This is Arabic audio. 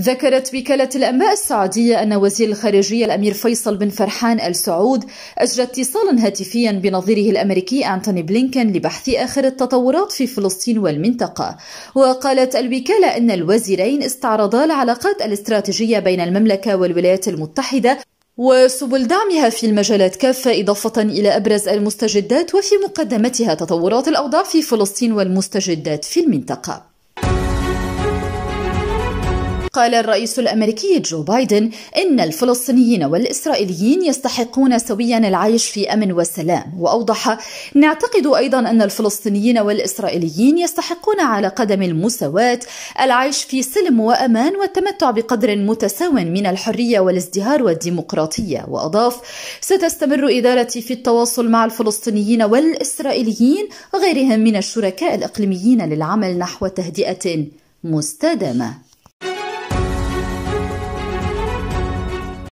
ذكرت وكالة الأنباء السعودية أن وزير الخارجية الأمير فيصل بن فرحان آل سعود أجرى اتصالا هاتفيا بنظيره الأمريكي أنتوني بلينكن لبحث آخر التطورات في فلسطين والمنطقة وقالت الوكالة أن الوزيرين استعرضا العلاقات الاستراتيجية بين المملكة والولايات المتحدة وسبل دعمها في المجالات كافة إضافة إلى أبرز المستجدات وفي مقدمتها تطورات الأوضاع في فلسطين والمستجدات في المنطقة قال الرئيس الأمريكي جو بايدن إن الفلسطينيين والإسرائيليين يستحقون سويا العيش في أمن وسلام وأوضح نعتقد أيضا أن الفلسطينيين والإسرائيليين يستحقون على قدم المساواة العيش في سلم وأمان والتمتع بقدر متساو من الحرية والازدهار والديمقراطية وأضاف ستستمر إدارتي في التواصل مع الفلسطينيين والإسرائيليين وغيرهم من الشركاء الإقليميين للعمل نحو تهدئة مستدامة